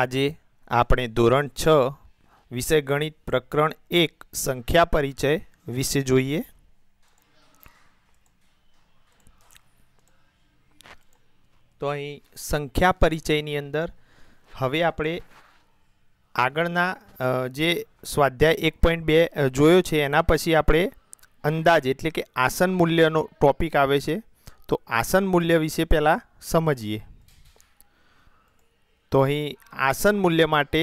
આજે આપણે ધોરણ છ વિષય ગણિત પ્રકરણ એક સંખ્યા પરિચય વિશે જોઈએ તો અહીં સંખ્યા પરિચયની અંદર હવે આપણે આગળના જે સ્વાધ્યાય એક પોઈન્ટ બે જોયો છે એના પછી આપણે અંદાજ એટલે કે આસન મૂલ્યનો ટોપિક આવે છે તો આસન મૂલ્ય વિશે પહેલાં સમજીએ તો અહીં આસન મૂલ્ય માટે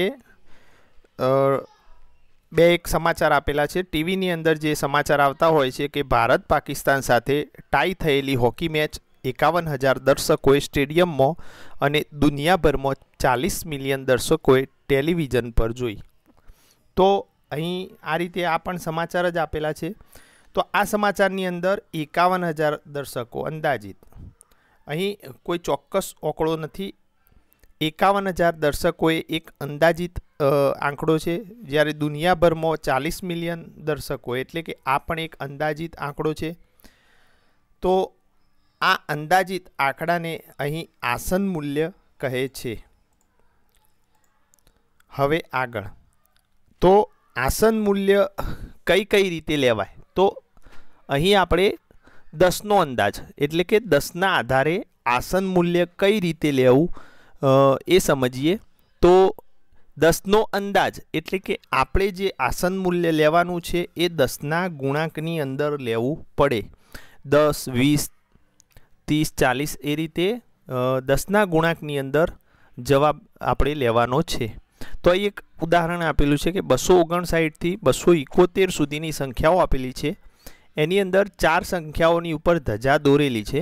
બે એક સમાચાર આપેલા છે ટીવીની અંદર જે સમાચાર આવતા હોય છે કે ભારત પાકિસ્તાન સાથે ટાઈ થયેલી હોકી મેચ એકાવન હજાર દર્શકોએ સ્ટેડિયમમાં અને દુનિયાભરમાં ચાલીસ મિલિયન દર્શકોએ ટેલિવિઝન પર જોઈ તો અહીં આ રીતે આ પણ સમાચાર જ આપેલા છે તો આ સમાચારની અંદર એકાવન હજાર દર્શકો અંદાજિત અહીં કોઈ ચોક્કસ ઓકળો નથી એકાવન હજાર દર્શકોએ એક અંદાજિત આંકડો છે જ્યારે દુનિયાભરમાં ચાલીસ મિલિયન દર્શકો એટલે કે આ પણ એક અંદાજિત આંકડો છે તો આ અંદાજિત આંકડાને અહીં આસન મૂલ્ય કહે છે હવે આગળ તો આસન મૂલ્ય કઈ કઈ રીતે લેવાય તો અહીં આપણે દસનો અંદાજ એટલે કે દસના આધારે આસન મૂલ્ય કઈ રીતે લેવું અ એ સમજીએ તો 10 નો અંદાજ એટલે કે આપણે જે આસન મૂલ્ય લેવાનું છે એ 10 ના ગુણાંકની અંદર લેવું પડે 10 20 30 40 એ રીતે 10 ના ગુણાંકની અંદર જવાબ આપણે લેવાનો છે તો આ એક ઉદાહરણ આપેલું છે કે 259 થી 271 સુધીની સંખ્યાઓ આપેલી છે એની અંદર ચાર સંખ્યાઓની ઉપર ધજા દોરેલી છે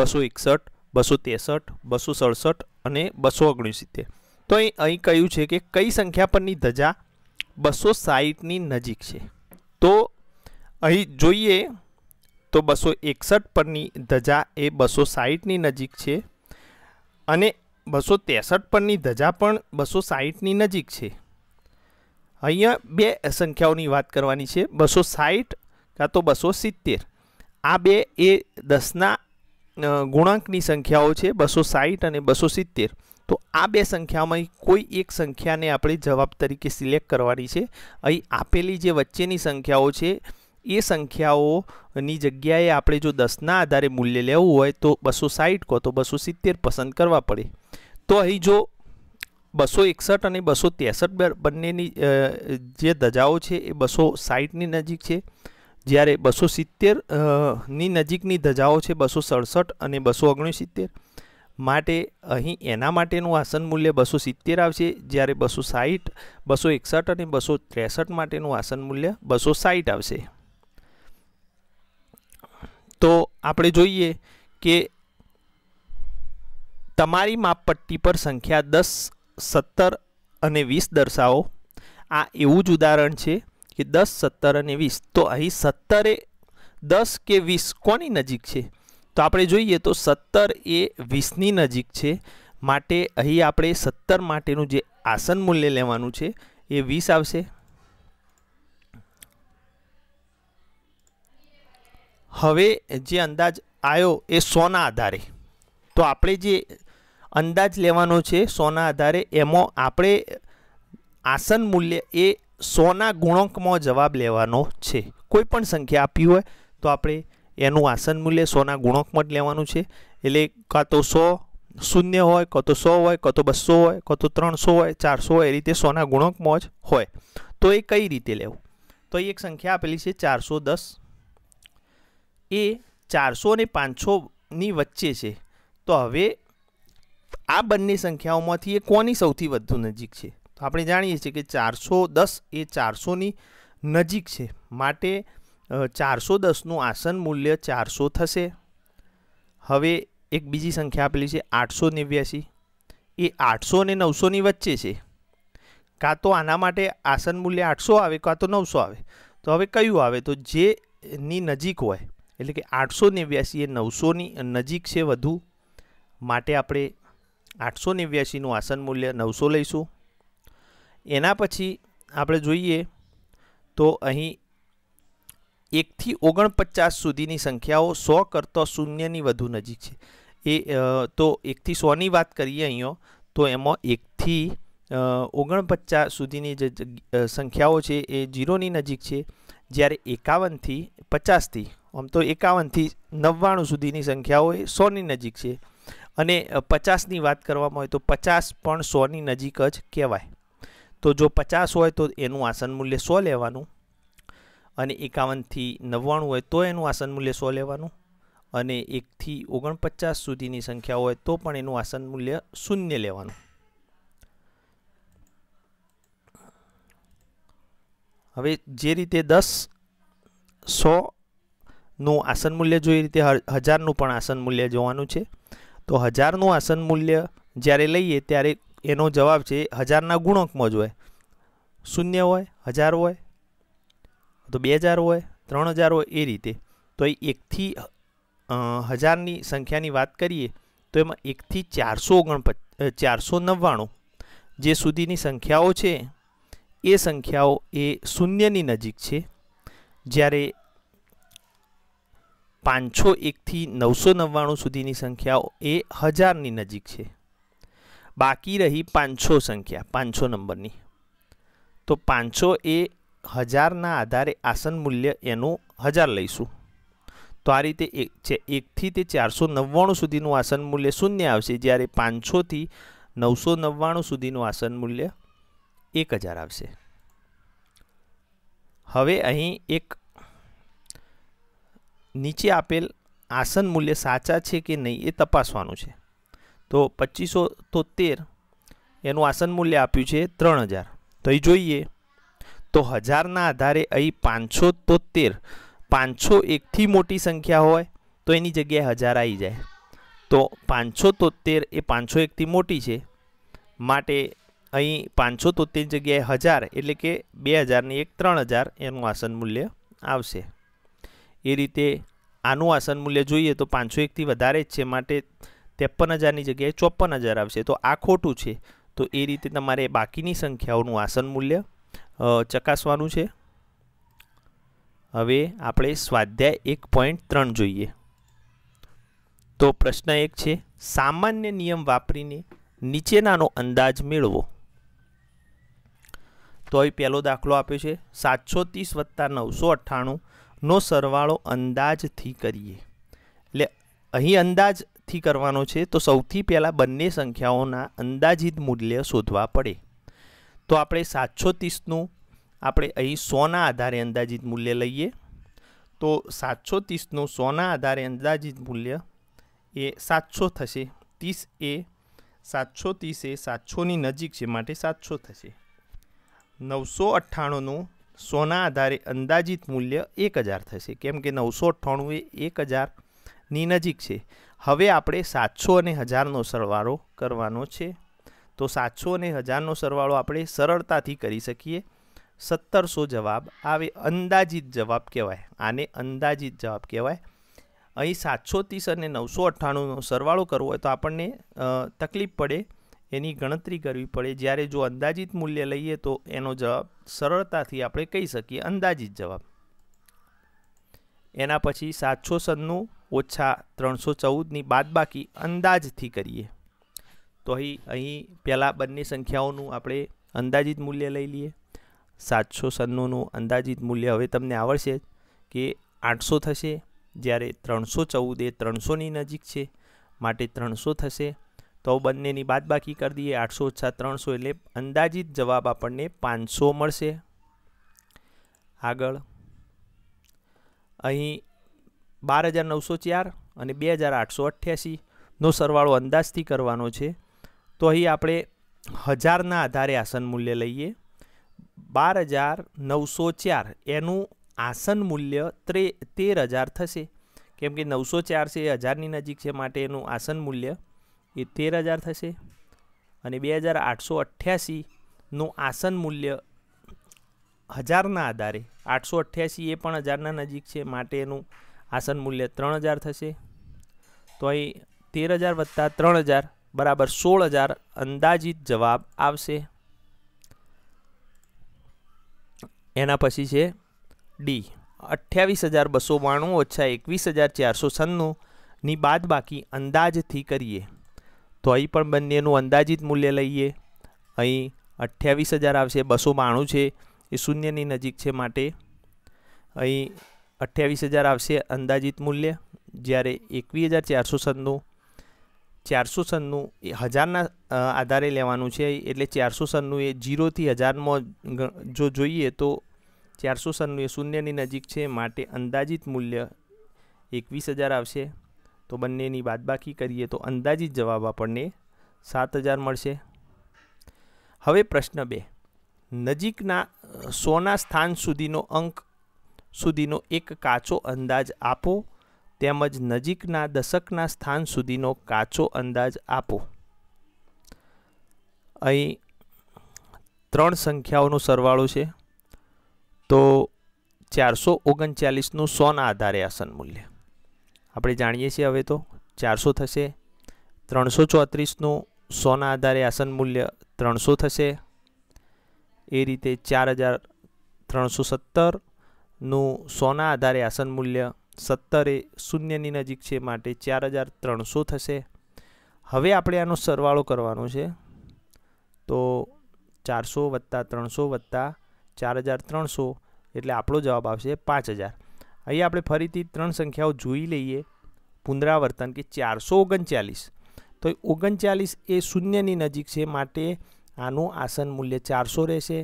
261 263 267 અને 269 તો અહીં અહીં કહ્યું છે કે કઈ સંખ્યા પરની ધજા 260 ની નજીક છે તો અહીં જોઈએ તો 261 પરની ધજા એ 260 ની નજીક છે અને 263 પરની ધજા પણ 260 ની નજીક છે અહીંયા બે સંખ્યાઓની વાત કરવાની છે 260 કાતો 270 આ બે એ 10 ના ના ગુણાંકની સંખ્યાઓ છે 260 અને 270 તો આ બે સંખ્યામાંથી કોઈ એક સંખ્યાને આપણે જવાબ તરીકે સિલેક્ટ કરવાની છે અહીં આપેલી જે વચ્ચેની સંખ્યાઓ છે એ સંખ્યાઓની જગ્યાએ આપણે જો 10 ના આધારે મૂલ્ય લેવું હોય તો 260 કો તો 270 પસંદ કરવા પડે તો અહીં જો 261 અને 263 બંનેની જે દજાઓ છે એ 260 ની નજીક છે જ્યારે 270 ની નજીકની ધજાઓ છે 267 અને 269 માટે અહી એના માટેનું આસન મૂલ્ય 270 આવશે જ્યારે 260 261 અને 263 માટેનું આસન મૂલ્ય 260 આવશે તો આપણે જોઈએ કે તમારી માપપટ્ટી પર સંખ્યા 10 17 અને 20 દર્શાઓ આ એવું જ ઉદાહરણ છે કે 10 17 અને 20 તો અહી 17 એ 10 કે 20 કોની નજીક છે તો આપણે જોઈએ તો 17 એ 20 ની નજીક છે માટે અહી આપણે 17 માટે નું જે આસન મૂલ્ય લેવાનું છે એ 20 આવશે હવે જે અંદાજ આયો એ 100 ના આધારે તો આપણે જે અંદાજ લેવાનો છે 100 ના આધારે એમો આપણે આસન મૂલ્ય એ સોના ગુણક માં જવાબ લેવાનો છે કોઈ પણ સંખ્યા આપી હોય તો આપણે એનું આસન મૂલ્ય સોના ગુણક માં લેવાનું છે એટલે કા તો 100 શૂન્ય હોય કા તો 100 હોય કા તો 200 હોય કા તો 300 હોય 400 એ રીતે સોના ગુણક માં જ હોય તો એ કઈ રીતે લેવું તો એક સંખ્યા આપેલી છે 410 એ 400 ને 500 ની વચ્ચે છે તો હવે આ બંને સંખ્યાઓમાંથી એ કોની સૌથી વધુ નજીક છે તો આપણી જાણ છે કે 410 એ 400 ની નજીક છે માટે 410 નું આસન મૂલ્ય 400 થશે હવે એક બીજી સંખ્યા આપેલી છે 889 એ 800 ને 900 ની વચ્ચે છે કા તો આના માટે આસન મૂલ્ય 800 આવે કા તો 900 આવે તો હવે કયું આવે તો જે ની નજીક હોય એટલે કે 889 એ 900 ની નજીક છે વધુ માટે આપણે 889 નું આસન મૂલ્ય 900 લઈશું એના પછી આપણે જોઈએ તો અહીં 1 થી 49 સુધીની સંખ્યાઓ 100 કરતાં શૂન્યની વધુ નજીક છે એ તો 1 થી 100 ની વાત કરીએ અહીં તો એમાં 1 થી 49 સુધીની જે સંખ્યાઓ છે એ 0 ની નજીક છે જ્યારે 51 થી 50 થી ઓમ તો 51 થી 99 સુધીની સંખ્યાઓ 100 ની નજીક છે અને 50 ની વાત કરવામાં આવે તો 50 પણ 100 ની નજીક જ કહેવાય જો જો 50 હોય તો એનું આસન મૂલ્ય 100 લેવાનું અને 51 થી 99 હોય તો એનું આસન મૂલ્ય 100 લેવાનું અને 1 થી 49 સુધીની સંખ્યા હોય તો પણ એનું આસન મૂલ્ય 0 લેવાનું હવે જે રીતે 10 100 નું આસન મૂલ્ય જોઈએ રીતે 1000 નું પણ આસન મૂલ્ય જોવાનું છે તો 1000 નું આસન મૂલ્ય જ્યારે લઈએ ત્યારે એનો જવાબ છે હજારના ગુણકમાં જ હોય શૂન્ય હોય હજાર હોય તો બે હજાર હોય ત્રણ હજાર હોય એ રીતે તો એ એકથી હજારની સંખ્યાની વાત કરીએ તો એમાં એકથી ચારસો ઓગણપચ ચારસો નવ્વાણું જે સુધીની સંખ્યાઓ છે એ સંખ્યાઓ એ શૂન્યની નજીક છે જ્યારે પાંચસો એકથી નવસો નવ્વાણું સુધીની સંખ્યાઓ એ હજારની નજીક છે બાકી રહી પાંચસો સંખ્યા પાંચસો નંબરની તો પાંચસો એ હજારના આધારે આસન મૂલ્ય એનું હજાર લઈશું તો આ રીતે એક છે એકથી તે ચારસો નવ્વાણું સુધીનું આસન મૂલ્ય શૂન્ય આવશે જ્યારે પાંચસોથી નવસો નવ્વાણું સુધીનું આસન મૂલ્ય એક હજાર આવશે હવે અહીં એક નીચે આપેલ આસન મૂલ્ય સાચા છે કે નહીં એ તપાસવાનું છે તો 2573 એનું આસન મૂલ્ય આપ્યું છે 3000 તો એ જોઈએ તો 1000 ના આધારે આ 573 501 થી મોટી સંખ્યા હોય તો એની જગ્યાએ 1000 આવી જાય તો 573 એ 501 થી મોટી છે માટે અહીં 573 ની જગ્યાએ 1000 એટલે કે 2000 ને 1 3000 એનું આસન મૂલ્ય આવશે એ રીતે આનું આસન મૂલ્ય જોઈએ તો 501 થી વધારે છે માટે ત્રેપન હજારની જગ્યાએ ચોપન હજાર આવશે તો આ ખોટું છે તો એ રીતે તમારે બાકીની સંખ્યાઓનું આસન મૂલ્ય ચકાસવાનું છે હવે આપણે સ્વાધ્યાય એક પોઈન્ટ ત્રણ જોઈએ તો પ્રશ્ન એક છે સામાન્ય નિયમ વાપરીને નીચેનાનો અંદાજ મેળવો તો અહીં પહેલો દાખલો આપ્યો છે સાતસો ત્રીસ વત્તા નવસો અઠ્ઠાણુંનો સરવાળો અંદાજથી કરીએ એટલે અહીં અંદાજ થી કરવાનો છે તો સૌથી પહેલાં બંને સંખ્યાઓના અંદાજિત મૂલ્ય શોધવા પડે તો આપણે સાતસો ત્રીસનું આપણે અહીં સોના આધારે અંદાજિત મૂલ્ય લઈએ તો સાતસો ત્રીસનું સોના આધારે અંદાજિત મૂલ્ય એ સાતસો થશે ત્રીસ એ સાતસો ત્રીસ એ સાતસોની નજીક છે માટે સાતસો થશે નવસો અઠ્ઠાણુંનું સોના આધારે અંદાજિત મૂલ્ય એક હજાર થશે કેમ કે નવસો અઠ્ઠાણું એ એક હજાર ની નજીક છે હવે આપણે સાતસો અને હજારનો સરવાળો કરવાનો છે તો સાતસો અને હજારનો સરવાળો આપણે સરળતાથી કરી શકીએ સત્તરસો જવાબ આવે અંદાજિત જવાબ કહેવાય આને અંદાજિત જવાબ કહેવાય અહીં સાતસો ત્રીસ અને નવસો અઠ્ઠાણુંનો સરવાળો કરવો હોય તો આપણને તકલીફ પડે એની ગણતરી કરવી પડે જ્યારે જો અંદાજિત મૂલ્ય લઈએ તો એનો જવાબ સરળતાથી આપણે કહી શકીએ અંદાજિત જવાબ એના પછી સાતસો સનનું ઓછા ત્રણસો ચૌદની બાદબાકી અંદાજથી કરીએ તો અહીં અહીં પહેલાં બંને સંખ્યાઓનું આપણે અંદાજિત મૂલ્ય લઈ લઈએ સાતસો સન્નુંનું અંદાજિત મૂલ્ય હવે તમને આવડશે કે આઠસો થશે જ્યારે ત્રણસો ચૌદ એ ત્રણસોની નજીક છે માટે ત્રણસો થશે તો બંનેની બાદબાકી કરી દઈએ આઠસો ઓછા ત્રણસો એટલે અંદાજિત જવાબ આપણને પાંચસો મળશે આગળ અહીં 12904 અને 2888 નો સરવાળો અંદાજથી કરવાનો છે તો અહીં આપણે હજાર ના આધારે આસન મૂલ્ય લઈએ 12904 એનું આસન મૂલ્ય 13000 થશે કેમ કે 904 છે 1000 ની નજીક છે માટે એનું આસન મૂલ્ય એ 13000 થશે અને 2888 નું આસન મૂલ્ય હજાર ના આધારે 888 એ પણ હજાર ના નજીક છે માટે એનું આસન મૂલ્ય ત્રણ હજાર થશે તો અહીં તેર હજાર વત્તા ત્રણ હજાર બરાબર સોળ હજાર અંદાજિત જવાબ આવશે એના પછી છે ડી અઠ્યાવીસ હજાર બસો બાણું ઓછા એકવીસ હજાર ચારસો બાદ બાકી અંદાજથી કરીએ તો અહીં પણ બંનેનું અંદાજિત મૂલ્ય લઈએ અહીં અઠ્યાવીસ હજાર આવશે બસો બાણું છે એ શૂન્યની નજીક છે માટે અહીં 28000 આવશે અંદાજિત મૂલ્ય જ્યારે 21496 496 એ હજાર ના આધારે લેવાનું છે એટલે 496 એ 0 થી 1000 માં જો જોઈએ તો 496 શૂન્ય ની નજીક છે માટે અંદાજિત મૂલ્ય 21000 આવશે તો બંનેની બાદબાકી કરીએ તો અંદાજિત જવાબ આપણને 7000 મળશે હવે પ્રશ્ન 2 નજીકના સો ના સ્થાન સુધીનો અંક સુધીનો એક કાચો અંદાજ આપો તેમજ નજીકના દશકના સ્થાન સુધીનો કાચો અંદાજ આપો અહીં ત્રણ સંખ્યાઓનો સરવાળો છે તો ચારસો ઓગણચાલીસનું સોના આધારે આસન મૂલ્ય આપણે જાણીએ છીએ હવે તો ચારસો થશે ત્રણસો ચોત્રીસનું સોના આધારે આસન મૂલ્ય ત્રણસો થશે એ રીતે ચાર હજાર ત્રણસો સત્તર નું સોના આધારે આસન મૂલ્ય સત્તર એ શૂન્યની નજીક છે માટે ચાર હજાર ત્રણસો થશે હવે આપણે આનો સરવાળો કરવાનો છે તો ચારસો વત્તા ત્રણસો વત્તા ચાર હજાર ત્રણસો એટલે આપણો જવાબ આવશે પાંચ હજાર અહીં આપણે ફરીથી ત્રણ સંખ્યાઓ જોઈ લઈએ પુનરાવર્તન કે ચારસો ઓગણચાલીસ તો ઓગણચાલીસ એ શૂન્યની નજીક છે માટે આનું આસન મૂલ્ય ચારસો રહેશે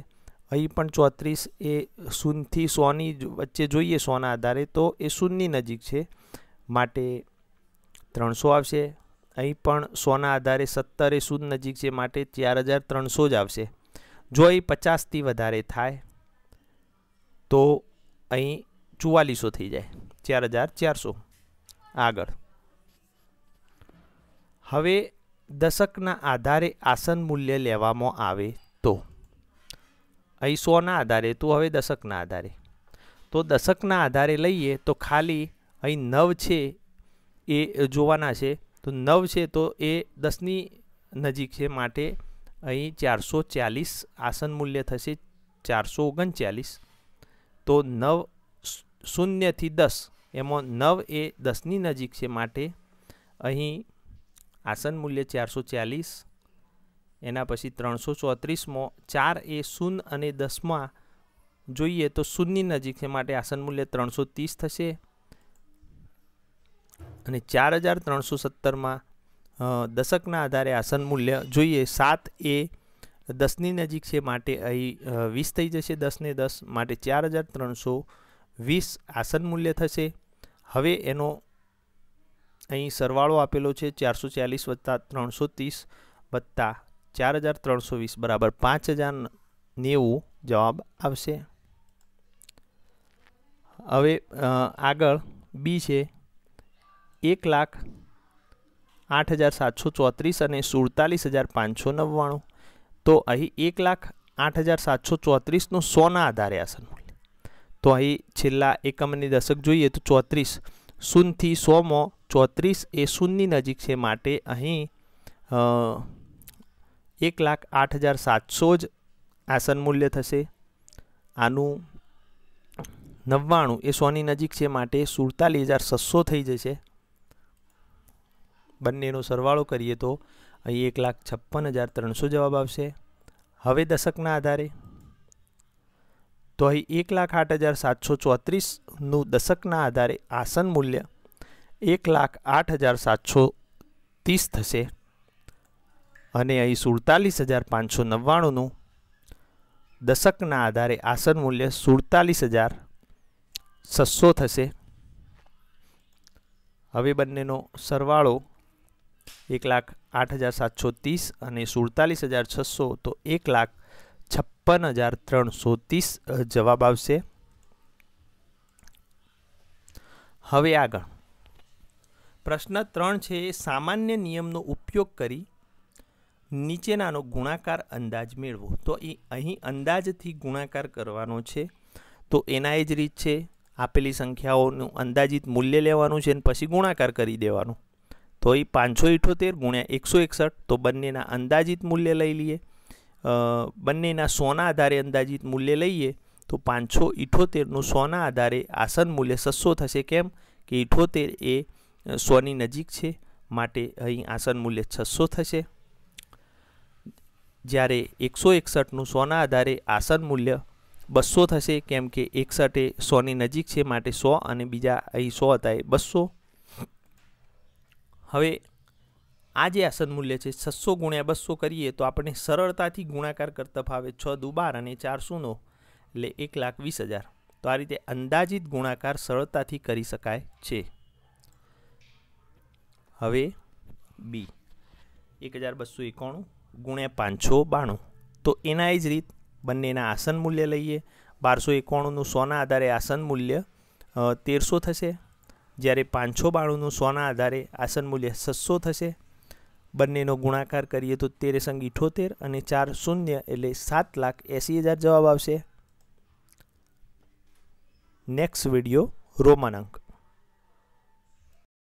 0.34 એ 0 થી 100 ની વચ્ચે જોઈએ 100 ના આધારે તો એ 0 ની નજીક છે માટે 300 આવશે અહી પણ 100 ના આધારે 70 એ 0 નજીક છે માટે 4300 જ આવશે જો એ 50 થી વધારે થાય તો અહી 4400 થઈ જાય 4400 આગળ હવે દશક ના આધારે આસન મૂલ્ય લેવાનો આવે તો અહીં સો ના આધારે તો હવે દશક ના આધારે તો દશક ના આધારે લઈએ તો ખાલી અહીં 9 છે એ જોવાના છે તો 9 છે તો એ 10 ની નજીક છે માટે અહીં 440 આસન મૂલ્ય થશે 439 તો 9 0 થી 10 એમાં 9 એ 10 ની નજીક છે માટે અહીં આસન મૂલ્ય 440 એના પછી 334મો 4a 0 અને 10 માં જોઈએ તો 0 ની નજીક છે માટે આસન મૂલ્ય 330 થશે અને 4317 માં દશકના આધારે આસન મૂલ્ય જોઈએ 7a 10 ની નજીક છે માટે અહીં 20 થઈ જશે 10 ને 10 માટે 4300 20 આસન મૂલ્ય થશે હવે એનો અહીં સરવાળો આપેલો છે 440 + 330 + 4320 बराबर 5090 जवाब આવશે હવે આગળ b છે 1 લાખ 8734 અને 47599 તો અહી 1 લાખ 8734 નો 100 ના આધારિયશન તો અહી છેલ્લા એકમની દશક જોઈએ તો 34 0 થી 100 માં 34 એ 0 ની નજીક છે માટે અહી એક લાખ આઠ હજાર સાતસો જ આસન મૂલ્ય થશે આનું નવ્વાણું એ સોની નજીક છે માટે સુડતાલીસ હજાર છસો થઈ જશે બંનેનો સરવાળો કરીએ તો અહીં એક લાખ છપ્પન હજાર ત્રણસો જવાબ આવશે હવે દશકના આધારે તો અહીં એક લાખ આઠ હજાર સાતસો ચોત્રીસનું દશકના આધારે આસન મૂલ્ય એક લાખ આઠ હજાર સાતસો ત્રીસ થશે અને અહીં સુડતાલીસ હજાર પાંચસો નવ્વાણુંનું દશકના આધારે આસન મૂલ્ય સુડતાલીસ હજાર છસો થશે હવે બંનેનો સરવાળો એક લાખ આઠ હજાર સાતસો ત્રીસ અને સુડતાલીસ હજાર છસો તો એક લાખ છપ્પન હજાર ત્રણસો ત્રીસ જવાબ આવશે હવે આગળ પ્રશ્ન ત્રણ છે સામાન્ય નિયમનો ઉપયોગ કરી નીચેનાનો ગુણાકાર અંદાજ મેળવો તો એ અહીં અંદાજથી ગુણાકાર કરવાનો છે તો એનાય જ રીત છે આપેલી સંખ્યાઓનું અંદાજિત મૂલ્ય લેવાનું છે અને પછી ગુણાકાર કરી દેવાનું તો એ 578 * 161 તો બંનેના અંદાજિત મૂલ્ય લઈ લઈએ અ બંનેના સોના આધારે અંદાજિત મૂલ્ય લઈએ તો 578 નું સોના આધારે આસન્ન મૂલ્ય 600 થશે કેમ કે 78 એ 100 ની નજીક છે માટે અહીં આસન્ન મૂલ્ય 600 થશે જ્યારે 161 નો 100 ના આધારે આસન્ન મૂલ્ય 200 થશે કેમ કે 160 100 ની નજીક છે માટે 100 અને બીજો અહીં 100 થાય 200 હવે આ જે આસન્ન મૂલ્ય છે 600 * 200 કરીએ તો આપણે સરળતાથી ગુણાકાર કરતફ આવે 6 * 2 = 12 અને 400 નો એટલે 1,20,000 તો આ રીતે અંદાજિત ગુણાકાર સરળતાથી કરી શકાય છે હવે b 1291 ગુણ્યા પાંચસો બાણું તો એના એ જ રીત બંનેના આસન મૂલ્ય લઈએ બારસો એકાણુંનું સોના આધારે આસન મૂલ્ય તેરસો થશે જ્યારે પાંચસો બાણુંનું સોના આધારે આસન મૂલ્ય છસો થશે બંનેનો ગુણાકાર કરીએ તો તેર સંગ ઇઠોતેર અને ચાર શૂન્ય એટલે સાત લાખ એંસી હજાર જવાબ આવશે નેક્સ્ટ વિડિયો રોમન